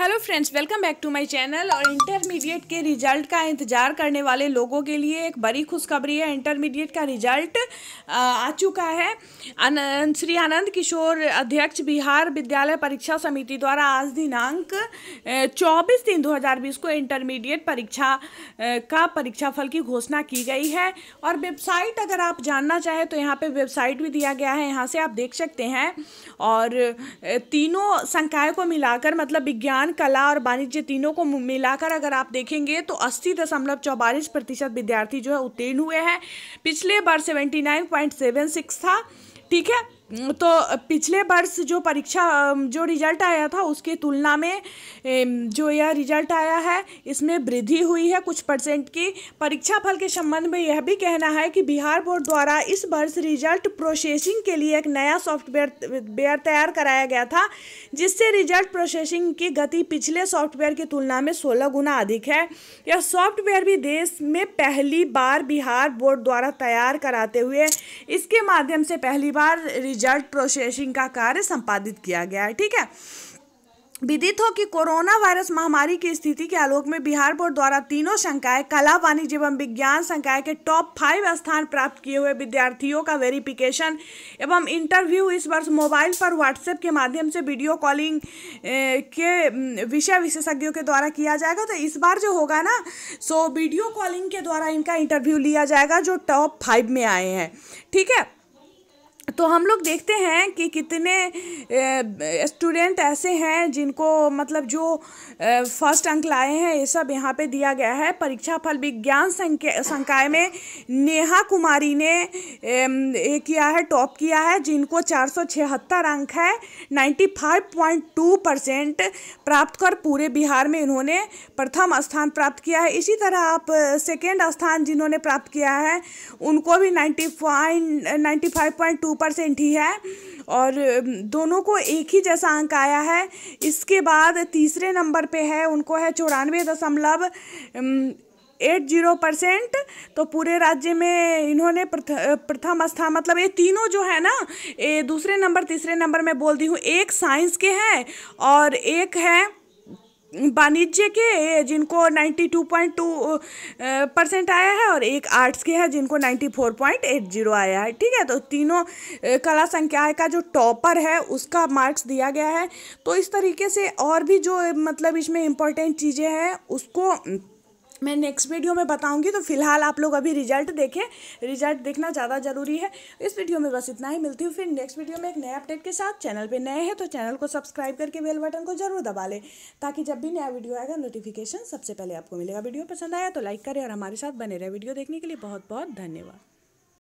hello friends welcome back to my channel और intermediate के result का इंतज़ार करने वाले लोगों के लिए एक बड़ी खुशखबरी है इंटरमीडिएट का रिजल्ट आ चुका है श्री आनंद किशोर अध्यक्ष बिहार विद्यालय परीक्षा समिति द्वारा आज दिनांक 24 तीन 2020 को इंटरमीडिएट परीक्षा का परीक्षाफल की घोषणा की गई है और वेबसाइट अगर आप जानना चाहें तो यहाँ पर वेबसाइट भी दिया गया है यहाँ से आप देख सकते हैं और तीनों संकाय को मिलाकर मतलब विज्ञान विज्ञान कला और वाणिज्य तीनों को मिलाकर अगर आप देखेंगे तो अस्सी दशमलव चौवालीस प्रतिशत विद्यार्थी जो है उत्तीर्ण हुए हैं पिछले बार seventy nine point seven six था ठीक है हम्म, तो पिछले वर्ष जो परीक्षा जो रिजल्ट आया था उसकी तुलना में जो यह रिजल्ट आया है इसमें वृद्धि हुई है कुछ परसेंट की परीक्षा फल के संबंध में यह भी कहना है कि बिहार बोर्ड द्वारा इस वर्ष रिजल्ट प्रोसेसिंग के लिए एक नया सॉफ्टवेयर तैयार कराया गया था जिससे रिजल्ट प्रोसेसिंग की गति पिछले सॉफ्टवेयर की तुलना में सोलह गुना अधिक है यह सॉफ्टवेयर भी देश में पहली बार बिहार बोर्ड द्वारा तैयार कराते हुए इसके माध्यम से पहली बार रिजल्ट प्रोसेसिंग का कार्य संपादित किया गया है ठीक है विदित हो कि कोरोना वायरस महामारी की स्थिति के आलोक में बिहार बोर्ड द्वारा तीनों संकाय कला वाणिज्य एवं विज्ञान संकाय के टॉप फाइव स्थान प्राप्त किए हुए विद्यार्थियों का वेरिफिकेशन एवं इंटरव्यू इस वर्ष मोबाइल पर व्हाट्सएप के माध्यम से वीडियो कॉलिंग के विषय विशेषज्ञों के द्वारा किया जाएगा तो इस बार जो होगा ना सो वीडियो कॉलिंग के द्वारा इनका इंटरव्यू लिया जाएगा जो टॉप फाइव में आए हैं ठीक है तो हम लोग देखते हैं कि कितने स्टूडेंट ऐसे हैं जिनको मतलब जो फर्स्ट अंक लाए हैं ये सब यहाँ पे दिया गया है परीक्षा फल विज्ञान संकाय में नेहा कुमारी ने ये किया है टॉप किया है जिनको चार सौ छिहत्तर अंक है ninety five point two percent प्राप्त कर पूरे बिहार में इन्होंने प्रथम स्थान प्राप्त किया है इसी तरह आप सेकेंड स्थान जिन्होंने प्राप्त किया है उनको भी ninety point ninety five point two percent ही है और दोनों को एक ही जैसा अंक आया है इसके बाद तीसरे नंबर पे है उनको है चौरानवे दशमलव एट जीरो परसेंट तो पूरे राज्य में इन्होंने प्रथम स्थान मतलब ये तीनों जो है ना ये दूसरे नंबर तीसरे नंबर में बोल दी हूँ एक साइंस के हैं और एक है वाणिज्य के जिनको 92.2 परसेंट आया है और एक आर्ट्स के हैं जिनको 94.80 आया है ठीक है तो तीनों कला संख्या का जो टॉपर है उसका मार्क्स दिया गया है तो इस तरीके से और भी जो मतलब इसमें इम्पोर्टेंट चीज़ें हैं उसको मैं नेक्स्ट वीडियो में बताऊंगी तो फिलहाल आप लोग अभी रिजल्ट देखें रिजल्ट देखना ज़्यादा ज़रूरी है इस वीडियो में बस इतना ही मिलती हूँ फिर नेक्स्ट वीडियो में एक नया अपडेट के साथ चैनल पे नए हैं तो चैनल को सब्सक्राइब करके बेल बटन को जरूर दबा लें ताकि जब भी नया वीडियो आएगा नोटिफिकेशन सबसे पहले आपको मिलेगा वीडियो पसंद आया तो लाइक करें और हमारे साथ बने रहे वीडियो देखने के लिए बहुत बहुत धन्यवाद